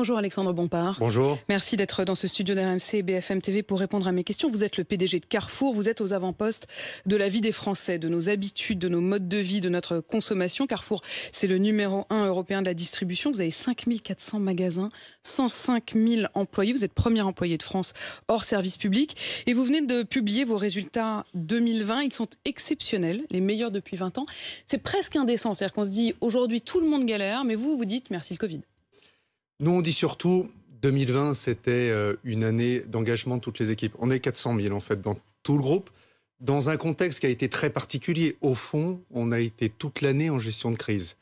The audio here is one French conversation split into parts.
Bonjour Alexandre Bompard. Bonjour. Merci d'être dans ce studio d'RMC et BFM TV pour répondre à mes questions. Vous êtes le PDG de Carrefour, vous êtes aux avant-postes de la vie des Français, de nos habitudes, de nos modes de vie, de notre consommation. Carrefour, c'est le numéro un européen de la distribution. Vous avez 5400 magasins, 105 000 employés. Vous êtes premier employé de France hors service public. Et vous venez de publier vos résultats 2020. Ils sont exceptionnels, les meilleurs depuis 20 ans. C'est presque indécent. C'est-à-dire qu'on se dit aujourd'hui tout le monde galère, mais vous vous dites merci le Covid. Nous, on dit surtout, 2020, c'était euh, une année d'engagement de toutes les équipes. On est 400 000, en fait, dans tout le groupe, dans un contexte qui a été très particulier. Au fond, on a été toute l'année en gestion de crise.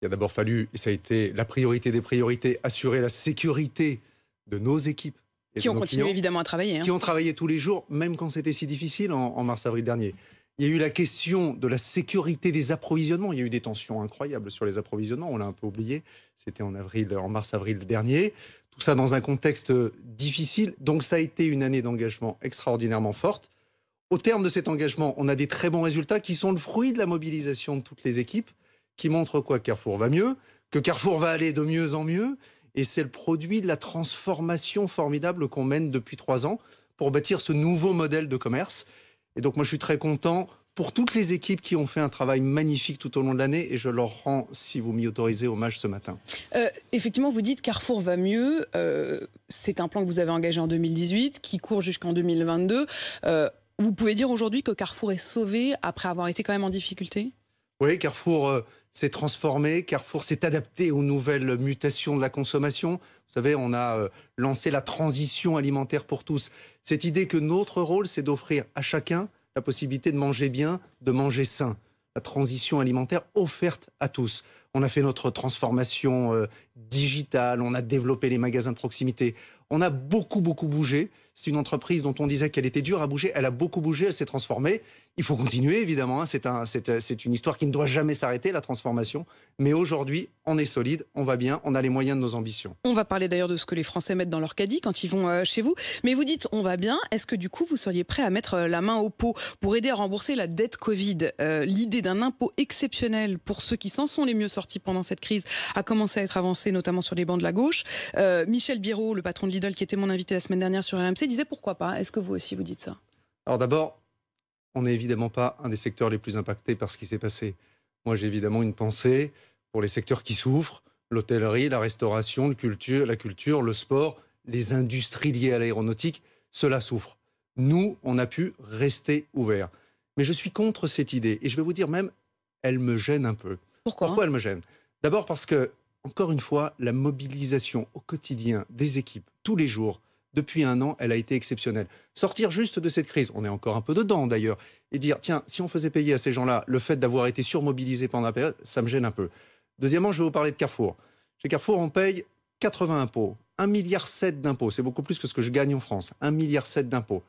Il a d'abord fallu, et ça a été la priorité des priorités, assurer la sécurité de nos équipes. qui ont continué évidemment à travailler. Hein. Qui ont travaillé tous les jours, même quand c'était si difficile en mars-avril dernier. Il y a eu la question de la sécurité des approvisionnements. Il y a eu des tensions incroyables sur les approvisionnements. On l'a un peu oublié. C'était en avril, en mars-avril dernier. Tout ça dans un contexte difficile. Donc ça a été une année d'engagement extraordinairement forte. Au terme de cet engagement, on a des très bons résultats qui sont le fruit de la mobilisation de toutes les équipes, qui montrent quoi Carrefour va mieux, que Carrefour va aller de mieux en mieux. Et c'est le produit de la transformation formidable qu'on mène depuis trois ans pour bâtir ce nouveau modèle de commerce et donc moi je suis très content pour toutes les équipes qui ont fait un travail magnifique tout au long de l'année et je leur rends, si vous m'y autorisez, hommage ce matin. Euh, effectivement, vous dites Carrefour va mieux. Euh, c'est un plan que vous avez engagé en 2018 qui court jusqu'en 2022. Euh, vous pouvez dire aujourd'hui que Carrefour est sauvé après avoir été quand même en difficulté oui, Carrefour euh, s'est transformé, Carrefour s'est adapté aux nouvelles mutations de la consommation. Vous savez, on a euh, lancé la transition alimentaire pour tous. Cette idée que notre rôle, c'est d'offrir à chacun la possibilité de manger bien, de manger sain. La transition alimentaire offerte à tous. On a fait notre transformation euh, digitale, on a développé les magasins de proximité. On a beaucoup, beaucoup bougé. C'est une entreprise dont on disait qu'elle était dure à bouger. Elle a beaucoup bougé, elle s'est transformée. Il faut continuer, évidemment. Hein. Euh, c'est une histoire qui ne doit jamais s'arrêter, la transformation. Mais aujourd'hui, on est solide, on va bien, on a les moyens de nos ambitions. On va parler d'ailleurs de ce que les Français mettent dans leur caddie quand ils vont euh, chez vous. Mais vous dites, on va bien. Est-ce que du coup, vous seriez prêt à mettre euh, la main au pot pour aider à rembourser la dette Covid L'idée d'un impôt exceptionnel pour ceux qui s'en sont les mieux sortis pendant cette crise a commencé à être avancée, notamment sur les bancs de la gauche. Michel Biro, le patron de Lidl, qui était mon invité la semaine dernière sur RMC, disait pourquoi pas Est-ce que vous aussi vous dites ça Alors d'abord, on n'est évidemment pas un des secteurs les plus impactés par ce qui s'est passé. Moi, j'ai évidemment une pensée pour les secteurs qui souffrent, l'hôtellerie, la restauration, la culture, le sport, les industries liées à l'aéronautique, cela souffre. Nous, on a pu rester ouverts. Mais je suis contre cette idée. Et je vais vous dire même, elle me gêne un peu. Pourquoi Pourquoi elle me gêne D'abord parce que, encore une fois, la mobilisation au quotidien des équipes, tous les jours, depuis un an, elle a été exceptionnelle. Sortir juste de cette crise, on est encore un peu dedans d'ailleurs, et dire, tiens, si on faisait payer à ces gens-là le fait d'avoir été surmobilisés pendant la période, ça me gêne un peu. Deuxièmement, je vais vous parler de Carrefour. Chez Carrefour, on paye 80 impôts, 1,7 milliard d'impôts, c'est beaucoup plus que ce que je gagne en France, 1,7 milliard d'impôts.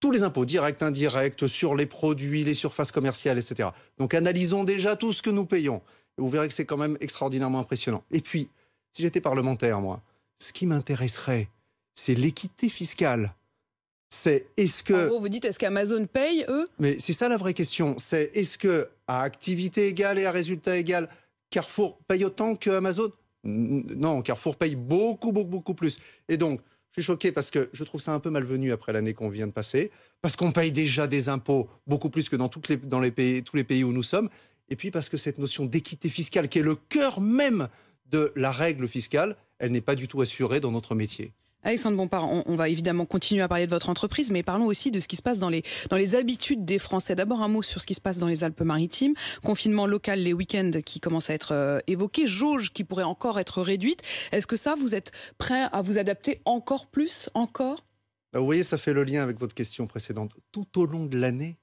Tous les impôts, directs, indirects, sur les produits, les surfaces commerciales, etc. Donc analysons déjà tout ce que nous payons. Et vous verrez que c'est quand même extraordinairement impressionnant. Et puis, si j'étais parlementaire, moi, ce qui m'intéresserait, c'est l'équité fiscale. C'est est-ce que. vous dites est-ce qu'Amazon paye, eux Mais c'est ça la vraie question. C'est est-ce que, à activité égale et à résultat égal, Carrefour paye autant que Amazon Non, Carrefour paye beaucoup, beaucoup, beaucoup plus. Et donc, je suis choqué parce que je trouve ça un peu malvenu après l'année qu'on vient de passer, parce qu'on paye déjà des impôts beaucoup plus que dans, tous les pays où nous sommes, et puis parce que cette notion d'équité fiscale, qui est le cœur même de la règle fiscale, elle n'est pas du tout assurée dans notre métier. Alexandre Bompard, on, va évidemment continuer à parler de votre entreprise, mais parlons aussi de ce qui se passe dans les, dans les habitudes des Français. D'abord un mot sur ce qui se passe dans les Alpes-Maritimes. Confinement local les week-ends qui commencent à être euh, évoqués, jauge qui pourrait encore être réduite. Est-ce que ça, vous êtes prêt à vous adapter encore plus, encore euh, Vous voyez, ça fait le lien avec votre question précédente. Tout au long de l'année,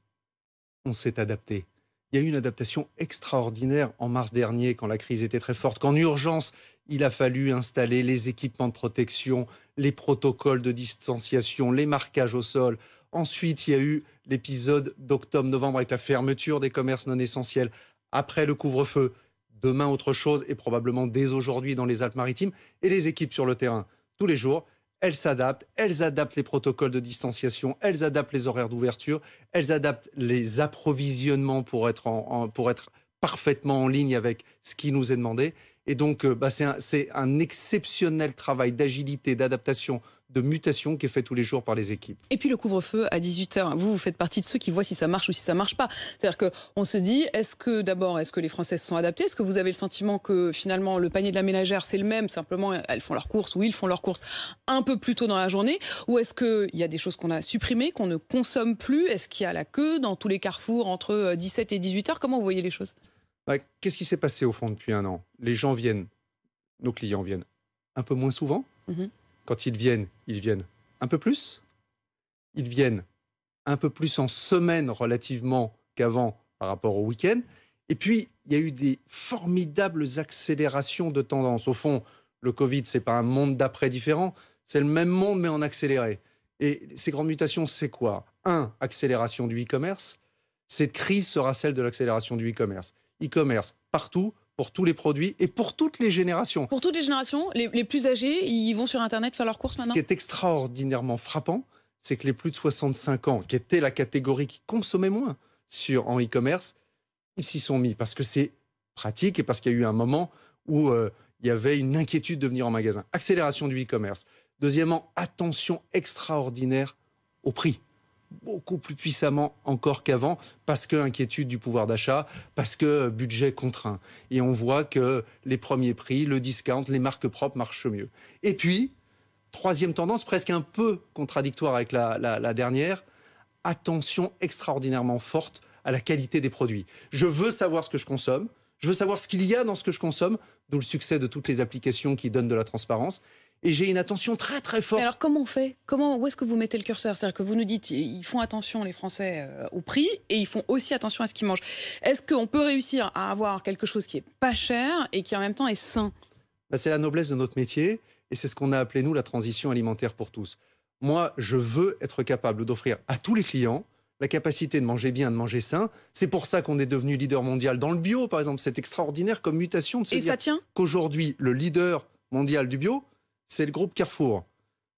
on s'est adapté. Il y a eu une adaptation extraordinaire en mars dernier, quand la crise était très forte, qu'en urgence, il a fallu installer les équipements de protection, les protocoles de distanciation, les marquages au sol. Ensuite, il y a eu l'épisode d'octobre-novembre avec la fermeture des commerces non essentiels. Après le couvre-feu, demain autre chose et probablement dès aujourd'hui dans les Alpes-Maritimes. Et les équipes sur le terrain, tous les jours, elles s'adaptent, elles adaptent les protocoles de distanciation, elles adaptent les horaires d'ouverture, elles adaptent les approvisionnements pour être, parfaitement en ligne avec ce qui nous est demandé. Et donc, euh, bah, c'est un, exceptionnel travail d'agilité, d'adaptation, de mutation qui est fait tous les jours par les équipes. Et puis le couvre-feu à 18h, vous, vous faites partie de ceux qui voient si ça marche ou si ça marche pas. C'est-à-dire qu'on se dit, est-ce que d'abord, est-ce que les Françaises sont adaptées Est-ce que vous avez le sentiment que finalement le panier de la ménagère, c'est le même, simplement elles font leurs courses ou ils font leurs courses un peu plus tôt dans la journée Ou est-ce qu'il y a des choses qu'on a supprimées, qu'on ne consomme plus Est-ce qu'il y a la queue dans tous les carrefours entre 17 euh, et 18h Comment vous voyez les choses Qu'est-ce qui s'est passé au fond depuis un an Les gens viennent, nos clients viennent un peu moins souvent. Mm-hmm. Quand ils viennent, ils viennent un peu plus. Ils viennent un peu plus en semaine relativement qu'avant par rapport au week-end. Et puis, il y a eu des formidables accélérations de tendance. Au fond, le Covid, c'est pas un monde d'après différent, c'est le même monde mais en accéléré. Et ces grandes mutations, c'est quoi Un, accélération du e-commerce. Cette crise sera celle de l'accélération du e-commerce e-commerce, partout, pour tous les produits et pour toutes les générations. Pour toutes les générations, les, plus âgés, ils vont sur Internet faire leurs courses maintenant Ce qui est extraordinairement frappant, c'est que les plus de 65 ans, qui étaient la catégorie qui consommait moins sur, en e-commerce, ils s'y sont mis parce que c'est pratique et parce qu'il y a eu un moment où euh, il y avait une inquiétude de venir en magasin. Accélération du e-commerce. Deuxièmement, attention extraordinaire au prix beaucoup plus puissamment encore qu'avant, parce que inquiétude du pouvoir d'achat, parce que budget contraint. Et on voit que les premiers prix, le discount, les marques propres marchent mieux. Et puis, troisième tendance, presque un peu contradictoire avec la, la dernière, attention extraordinairement forte à la qualité des produits. Je veux savoir ce que je consomme, je veux savoir ce qu'il y a dans ce que je consomme, d'où le succès de toutes les applications qui donnent de la transparence et j'ai une attention très très forte. alors comment on fait Comment où est-ce que vous mettez le curseur C'est-à-dire que vous nous dites ils font attention les Français euh, au prix et ils font aussi attention à ce qu'ils mangent. Est-ce qu'on peut réussir à avoir quelque chose qui est pas cher et qui en même temps est sain bah, C'est la noblesse de notre métier et c'est ce qu'on a appelé nous la transition alimentaire pour tous. Moi, je veux être capable d'offrir à tous les clients la capacité de manger bien, de manger sain. C'est pour ça qu'on est devenu leader mondial dans le bio, par exemple. C'est extraordinaire comme mutation de ce et dire qu'aujourd'hui, le leader mondial du bio, c'est le groupe Carrefour.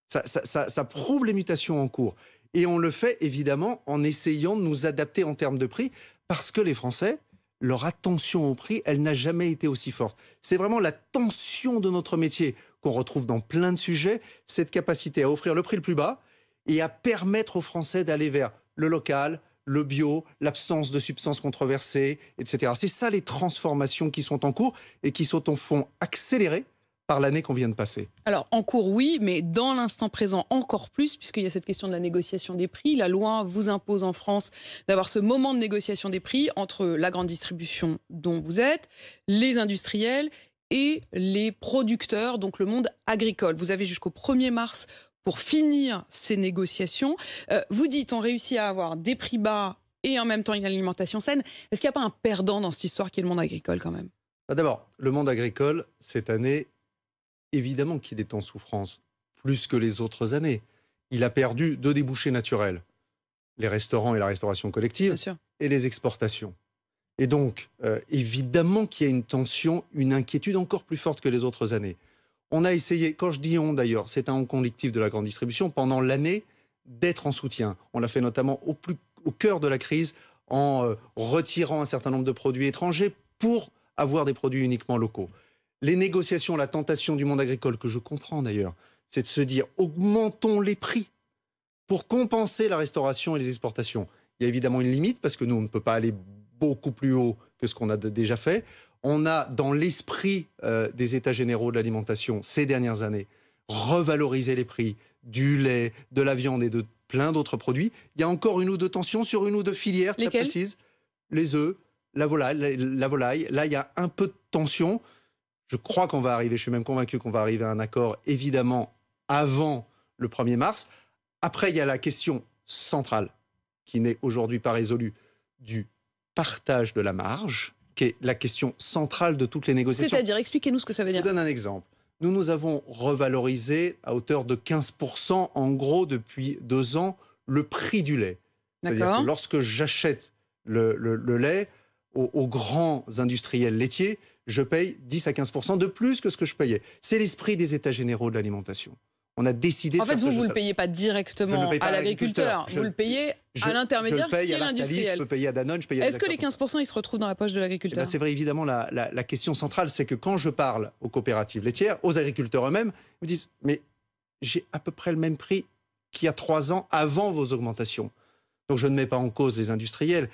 Ça, prouve les mutations en cours. Et on le fait évidemment en essayant de nous adapter en termes de prix, parce que les Français, leur attention au prix, elle n'a jamais été aussi forte. C'est vraiment la tension de notre métier qu'on retrouve dans plein de sujets, cette capacité à offrir le prix le plus bas et à permettre aux Français d'aller vers le local, le bio, l'absence de substances controversées, etc. C'est ça les transformations qui sont en cours et qui sont en fond accélérées par l'année qu'on vient de passer Alors, en cours, oui, mais dans l'instant présent, encore plus, puisqu'il y a cette question de la négociation des prix. La loi vous impose en France d'avoir ce moment de négociation des prix entre la grande distribution dont vous êtes, les industriels et les producteurs, donc le monde agricole. Vous avez jusqu'au 1er mars pour finir ces négociations. Euh, vous dites, on réussit à avoir des prix bas et en même temps une alimentation saine. Est-ce qu'il n'y a pas un perdant dans cette histoire qui est le monde agricole quand même bah, D'abord, le monde agricole, cette année, évidemment qu'il est en souffrance, plus que les autres années. Il a perdu deux débouchés naturels, les restaurants et la restauration collective, et les exportations. Et donc, euh, évidemment qu'il y a une tension, une inquiétude encore plus forte que les autres années. On a essayé, quand je dis on d'ailleurs, c'est un on collectif de la grande distribution, pendant l'année, d'être en soutien. On l'a fait notamment au, cœur de la crise en euh, retirant un certain nombre de produits étrangers pour avoir des produits uniquement locaux. Les négociations, la tentation du monde agricole, que je comprends d'ailleurs, c'est de se dire augmentons les prix pour compenser la restauration et les exportations. Il y a évidemment une limite parce que nous, on ne peut pas aller beaucoup plus haut que ce qu'on a déjà fait. On a dans l'esprit euh, des États généraux de l'alimentation ces dernières années revalorisé les prix du lait, de la viande et de plein d'autres produits. Il y a encore une ou deux tensions sur une ou deux filières très précises. Les œufs, la volaille, la volaille. Là, il y a un peu de tension. Je crois qu'on va arriver, je suis même convaincu qu'on va arriver à un accord, évidemment, avant le 1er mars. Après, il y a la question centrale, qui n'est aujourd'hui pas résolue, du partage de la marge, qui est la question centrale de toutes les négociations. C'est-à-dire, expliquez-nous ce que ça veut dire. Je vous donne un exemple. Nous, nous avons revalorisé à hauteur de 15%, en gros, depuis deux ans, le prix du lait. lorsque j'achète le, lait aux grands industriels laitiers, je paye 10 à 15 de plus que ce que je payais. C'est l'esprit des États généraux de l'alimentation. On a décidé. En fait, vous, vous le payez pas directement à l'agriculteur. Vous le payez je, à l'intermédiaire qui est l'industriel. Je peux payer à Danone, je paye à Est-ce que les 15 ils se retrouvent dans la poche de l'agriculteur eh ben, C'est vrai, évidemment, la, la question centrale, c'est que quand je parle aux coopératives laitières, aux agriculteurs eux-mêmes, ils me disent mais j'ai à peu près le même prix qu'il y a trois ans avant vos augmentations. Donc je ne mets pas en cause les industriels.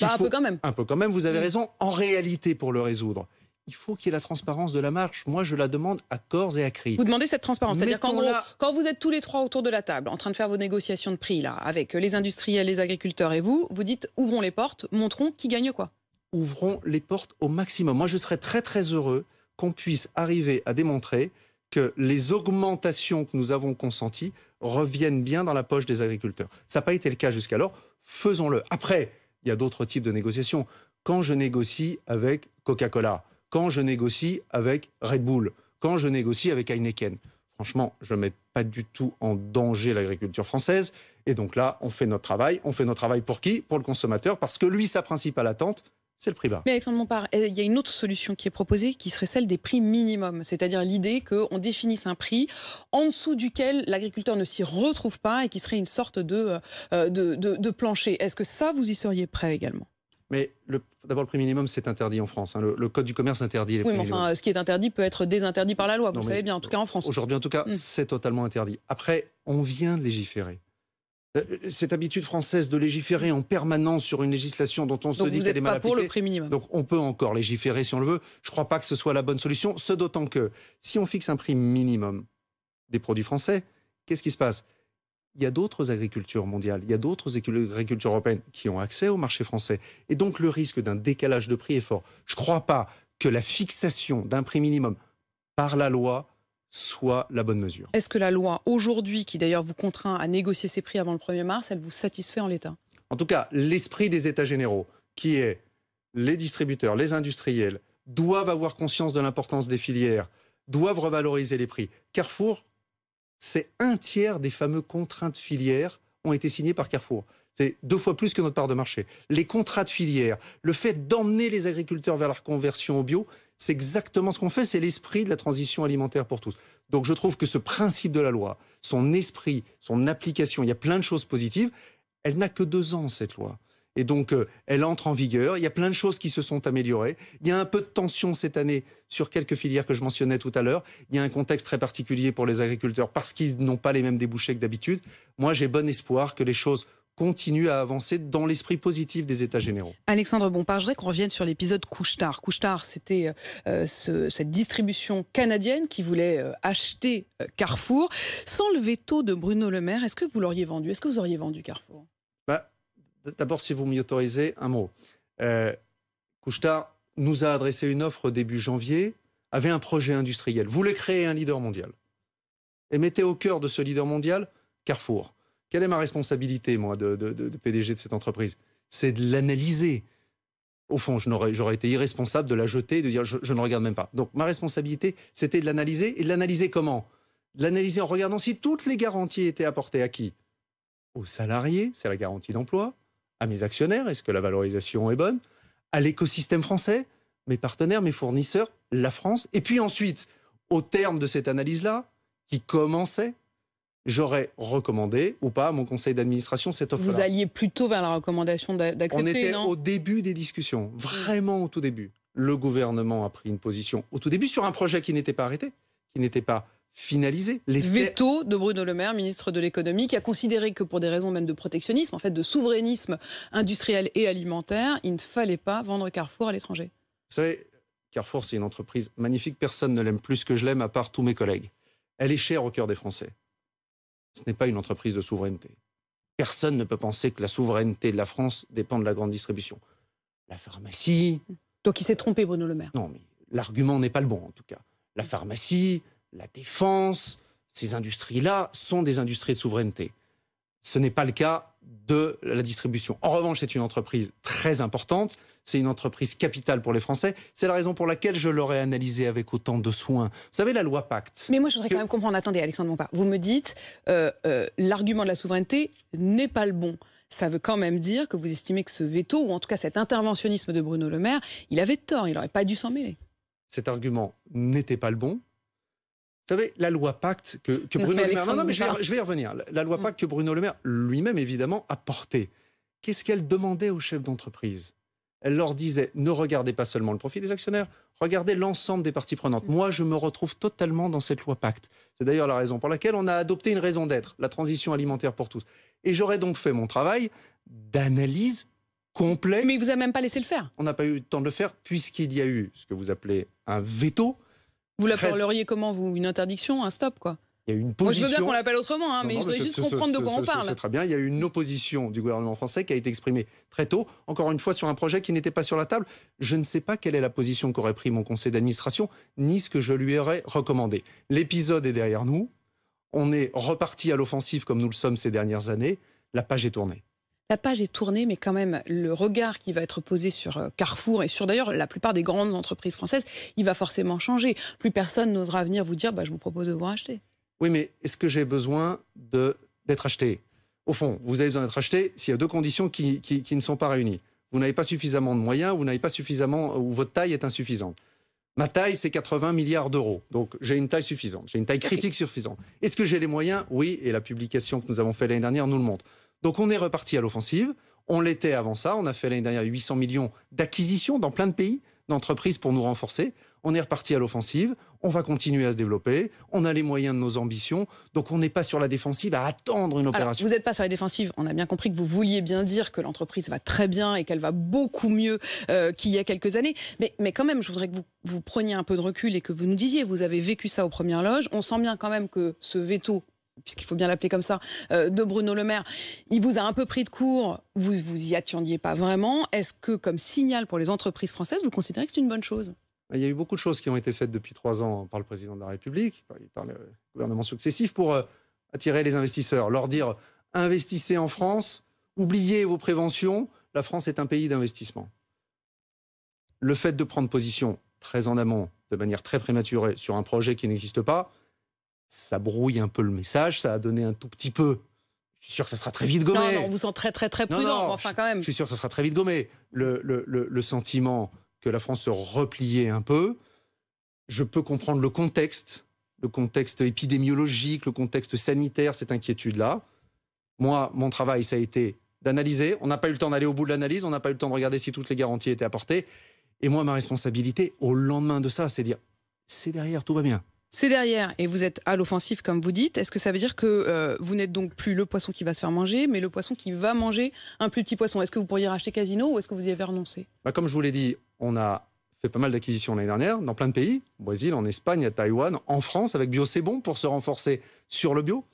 Bah, un peu quand même. Un peu quand même, vous avez mm. raison. En réalité, pour le résoudre, il faut qu'il y ait la transparence de la marche. Moi, je la demande à corps et à cri. Vous demandez cette transparence. C'est-à-dire qu'en gros, quand vous êtes tous les trois autour de la table, en train de faire vos négociations de prix, là, avec les industriels, les agriculteurs et vous, vous dites ouvrons les portes, montrons qui gagne quoi. Ouvrons les portes au maximum. Moi, je serais très, très heureux qu'on puisse arriver à démontrer que les augmentations que nous avons consenties reviennent bien dans la poche des agriculteurs. Ça n'a pas été le cas jusqu'alors. Faisons-le. Après, il y a d'autres types de négociations. Quand je négocie avec Coca-Cola, quand je négocie avec Red Bull, quand je négocie avec Heineken, franchement, je ne mets pas du tout en danger l'agriculture française. Et donc là, on fait notre travail. On fait notre travail pour qui Pour le consommateur, parce que lui, sa principale attente, c'est le prix bas. Mais Alexandre Montpart, eh, il y a une autre solution qui est proposée qui serait celle des prix minimums, c'est-à-dire l'idée qu'on définisse un prix en dessous duquel l'agriculteur ne s'y retrouve pas et qui serait une sorte de, euh, euh, de, plancher. Est-ce que ça, vous y seriez prêt également mais d'abord, le prix minimum, c'est interdit en France. Hein. Le, Code du commerce interdit les oui, prix mais enfin, ce qui est interdit peut être désinterdit par la loi, vous le savez bien, en tout cas en France. Aujourd'hui, en tout cas, mmh. c'est totalement interdit. Après, on vient de légiférer. Euh, cette habitude française de légiférer en permanence sur une législation dont on se dit qu'elle est mal pas pour le prix minimum. Donc on peut encore légiférer si on le veut. Je ne crois pas que ce soit la bonne solution, ce d'autant que si on fixe un prix minimum des produits français, qu'est-ce qui se passe il y a d'autres agricultures mondiales, il y a d'autres agricultures européennes qui ont accès au marché français. Et donc le risque d'un décalage de prix est fort. Je ne crois pas que la fixation d'un prix minimum par la loi soit la bonne mesure. Est-ce que la loi aujourd'hui, qui d'ailleurs vous contraint à négocier ces prix avant le 1er mars, elle vous satisfait en l'état En tout cas, l'esprit des États généraux, qui est les distributeurs, les industriels, doivent avoir conscience de l'importance des filières, doivent revaloriser les prix. Carrefour, c'est un tiers des fameux contraintes filières ont été signées par Carrefour. C'est deux fois plus que notre part de marché. Les contrats de filières, le fait d'emmener les agriculteurs vers la conversion au bio, c'est exactement ce qu'on fait, c'est l'esprit de la transition alimentaire pour tous. Donc je trouve que ce principe de la loi, son esprit, son application, il y a plein de choses positives. Elle n'a que deux ans, cette loi. Et donc, euh, elle entre en vigueur. Il y a plein de choses qui se sont améliorées. Il y a un peu de tension cette année sur quelques filières que je mentionnais tout à l'heure. Il y a un contexte très particulier pour les agriculteurs parce qu'ils n'ont pas les mêmes débouchés que d'habitude. Moi, j'ai bon espoir que les choses continue à avancer dans l'esprit positif des États généraux. Alexandre Bompard, je voudrais qu'on revienne sur l'épisode Couche-Tard. c'était euh, euh, cette distribution canadienne qui voulait euh, acheter Carrefour. Sans le veto de Bruno Le Maire, est-ce que vous l'auriez vendu Est-ce que vous auriez vendu Carrefour bah, D'abord, si vous m'y autorisez, un mot. couche nous a adressé une offre début janvier, avait un projet industriel, voulait créer un leader mondial. Et mettez au cœur de ce leader mondial Carrefour. Quelle est ma responsabilité, moi, de, de PDG de cette entreprise C'est de l'analyser. Au fond, j'aurais été irresponsable de la jeter, de dire je, ne regarde même pas. Donc ma responsabilité, c'était de l'analyser. Et de l'analyser comment De l'analyser en regardant si toutes les garanties étaient apportées à qui Aux salariés, c'est la garantie d'emploi. À mes actionnaires, est-ce que la valorisation est bonne À l'écosystème français, mes partenaires, mes fournisseurs, la France. Et puis ensuite, au terme de cette analyse-là, qui commençait j'aurais recommandé ou pas à mon conseil d'administration cette offre. -là. Vous alliez plutôt vers la recommandation d'accepter. On était au début des discussions, vraiment au tout début. Le gouvernement a pris une position au tout début sur un projet qui n'était pas arrêté, qui n'était pas finalisé. Les Veto de Bruno Le Maire, ministre de l'économie, qui a considéré que pour des raisons même de protectionnisme, en fait de souverainisme industriel et alimentaire, il ne fallait pas vendre Carrefour à l'étranger. Vous savez, Carrefour, c'est une entreprise magnifique. Personne ne l'aime plus que je l'aime, à part tous mes collègues. Elle est chère au cœur des Français ce n'est pas une entreprise de souveraineté. Personne ne peut penser que la souveraineté de la France dépend de la grande distribution. La pharmacie. Donc qui s'est trompé, Bruno Le Maire. Non, mais l'argument n'est pas le bon, en tout cas. La pharmacie, la défense, ces industries-là sont des industries de souveraineté. Ce n'est pas le cas de la distribution. En revanche, c'est une entreprise très importante, c'est une entreprise capitale pour les Français. C'est la raison pour laquelle je l'aurais analysée avec autant de soin. Vous savez, la loi Pacte. Mais moi, je voudrais quand même comprendre. Attendez, Alexandre Bompard, vous me dites, euh, euh, l'argument de la souveraineté n'est pas le bon. Ça veut quand même dire que vous estimez que ce veto, ou en tout cas cet interventionnisme de Bruno Le Maire, il avait tort, il n'aurait pas dû s'en mêler. Cet argument n'était pas le bon, vous savez, la loi Pacte que, Bruno Le Maire. Non, non, je vais, y revenir. La loi mm. Pacte que Bruno Le Maire lui-même, évidemment, a portée. Qu'est-ce qu'elle demandait aux chefs d'entreprise Elle leur disait ne regardez pas seulement le profit des actionnaires, regardez l'ensemble des parties prenantes. Mm. Moi, je me retrouve totalement dans cette loi Pacte. C'est d'ailleurs la raison pour laquelle on a adopté une raison d'être, la transition alimentaire pour tous. Et j'aurais donc fait mon travail d'analyse complète. Mais il vous a même pas laissé le faire. On n'a pas eu le temps de le faire puisqu'il y a eu ce que vous appelez un veto vous la parleriez comment, vous Une interdiction Un stop, quoi il y a une position. Moi, je veux bien qu'on l'appelle autrement, hein, mais je voudrais juste comprendre de quoi on parle. C'est très bien. Il y a une opposition du gouvernement français qui a été exprimée très tôt, encore une fois sur un projet qui n'était pas sur la table. Je ne sais pas quelle est la position qu'aurait pris mon conseil d'administration, ni ce que je lui aurais recommandé. L'épisode est derrière nous. On est reparti à l'offensive comme nous le sommes ces dernières années. La page est tournée. La page est tournée, mais quand même, le regard qui va être posé sur euh, Carrefour et sur d'ailleurs la plupart des grandes entreprises françaises, il va forcément changer. Plus personne n'osera venir vous dire bah, Je vous propose de vous racheter. Oui, mais est-ce que j'ai besoin d'être acheté Au fond, vous avez besoin d'être acheté s'il y a deux conditions qui, ne sont pas réunies. Vous n'avez pas suffisamment de moyens, vous n'avez pas suffisamment, ou votre taille est insuffisante. Ma taille, c'est 80 milliards d'euros. Donc, j'ai une taille suffisante. J'ai une taille critique suffisante. Est-ce que j'ai les moyens Oui, et la publication que nous avons faite l'année dernière nous le montre. Donc on est reparti à l'offensive. On l'était avant ça. On a fait l'année dernière 800 millions d'acquisitions dans plein de pays, d'entreprises pour nous renforcer. On est reparti à l'offensive. On va continuer à se développer. On a les moyens de nos ambitions. Donc on n'est pas sur la défensive à attendre une opération. vous n'êtes pas sur la défensive. On a bien compris que vous vouliez bien dire que l'entreprise va très bien et qu'elle va beaucoup mieux euh, qu'il y a quelques années. Mais, mais quand même, je voudrais que vous, vous preniez un peu de recul et que vous nous disiez, vous avez vécu ça aux premières loges. On sent bien quand même que ce veto puisqu'il faut bien l'appeler comme ça, euh, de Bruno Le Maire, il vous a un peu pris de court, vous vous y attendiez pas vraiment. Est-ce que, comme signal pour les entreprises françaises, vous considérez que c'est une bonne chose Il y a eu beaucoup de choses qui ont été faites depuis trois ans par le président de la République, par le gouvernement successif, pour euh, attirer les investisseurs, leur dire investissez en France, oubliez vos préventions, la France est un pays d'investissement. Le fait de prendre position très en amont, de manière très prématurée, sur un projet qui n'existe pas, ça brouille un peu le message, ça a donné un tout petit peu. Je suis sûr que ça sera très vite gommé. Non, non, on vous sent très, très, très prudent, enfin quand même. Je suis sûr que ça sera très vite gommé. Le, le sentiment que la France se repliait un peu, je peux comprendre le contexte, le contexte épidémiologique, le contexte sanitaire, cette inquiétude-là. Moi, mon travail, ça a été d'analyser. On n'a pas eu le temps d'aller au bout de l'analyse, on n'a pas eu le temps de regarder si toutes les garanties étaient apportées. Et moi, ma responsabilité, au lendemain de ça, c'est de dire, c'est derrière, tout va bien c'est derrière et vous êtes à l'offensive comme vous dites. Est-ce que ça veut dire que euh, vous n'êtes donc plus le poisson qui va se faire manger, mais le poisson qui va manger un plus petit poisson Est-ce que vous pourriez racheter Casino ou est-ce que vous y avez renoncé bah, Comme je vous l'ai dit, on a fait pas mal d'acquisitions l'année dernière dans plein de pays, au Brésil, en Espagne, à Taïwan, en France, avec Bio C'est Bon pour se renforcer sur le bio.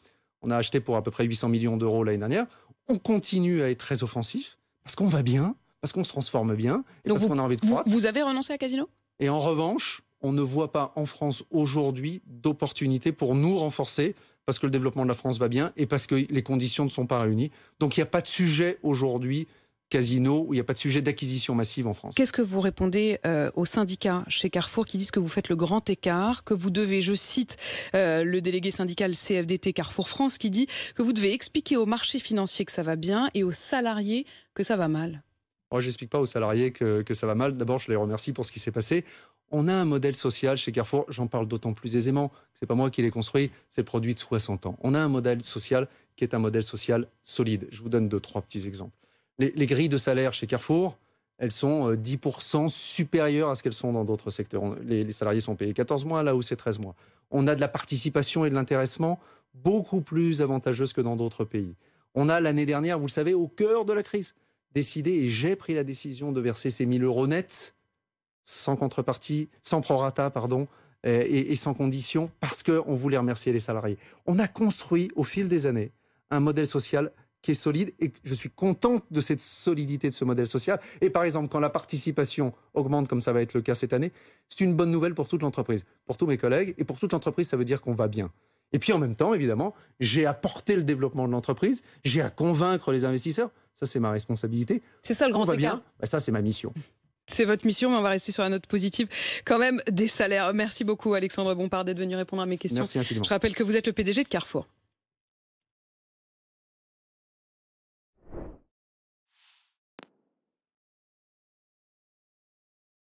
On a acheté pour à peu près 800 millions d'euros l'année dernière. On continue à être très offensif parce qu'on va bien, parce qu'on se transforme bien et parce qu'on a envie de croître. Vous, vous avez renoncé à Casino Et en revanche, on ne voit pas en France aujourd'hui d'opportunité pour nous renforcer parce que le développement de la France va bien et parce que les conditions ne sont pas réunies. Donc il n'y a pas de sujet aujourd'hui casino où il n'y a pas de sujet d'acquisition massive en France. Qu'est-ce que vous répondez euh, aux syndicats chez Carrefour qui disent que vous faites le grand écart, que vous devez, je cite euh, le délégué syndical CFDT Carrefour France qui dit que vous devez expliquer au marché financiers que ça va bien et aux salariés que ça va mal Moi, j'explique pas aux salariés que ça va mal. D'abord, je les remercie pour ce qui s'est passé. On a un modèle social chez Carrefour, j'en parle d'autant plus aisément, c'est pas moi qui l'ai construit, c'est le produit de 60 ans. On a un modèle social qui est un modèle social solide. Je vous donne deux, trois petits exemples. Les, grilles de salaire chez Carrefour, elles sont 10% euh, supérieures à ce qu'elles sont dans d'autres secteurs. les, les, salariés sont payés 14 mois, là où c'est 13 mois. On a de la participation et de l'intéressement beaucoup plus avantageuses que dans d'autres pays. On a l'année dernière, vous le savez, au cœur de la crise, décidé, et j'ai pris la décision de verser ces 1000 euros nets sans contrepartie, sans prorata, pardon, et, sans condition, parce qu'on voulait remercier les salariés. On a construit au fil des années un modèle social qui est solide et je suis contente de cette solidité de ce modèle social. Et par exemple, quand la participation augmente, comme ça va être le cas cette année, c'est une bonne nouvelle pour toute l'entreprise, pour tous mes collègues et pour toute l'entreprise, ça veut dire qu'on va bien. Et puis en même temps, évidemment, j'ai apporté le développement de l'entreprise, j'ai à convaincre les investisseurs. Ça, c'est ma responsabilité. C'est ça le grand va Bien, bah, ça, c'est ma mission c'est votre mission, mais on va rester sur la note positive quand même des salaires. Merci beaucoup Alexandre Bompard d'être venu répondre à mes questions. Je rappelle que vous êtes le PDG de Carrefour.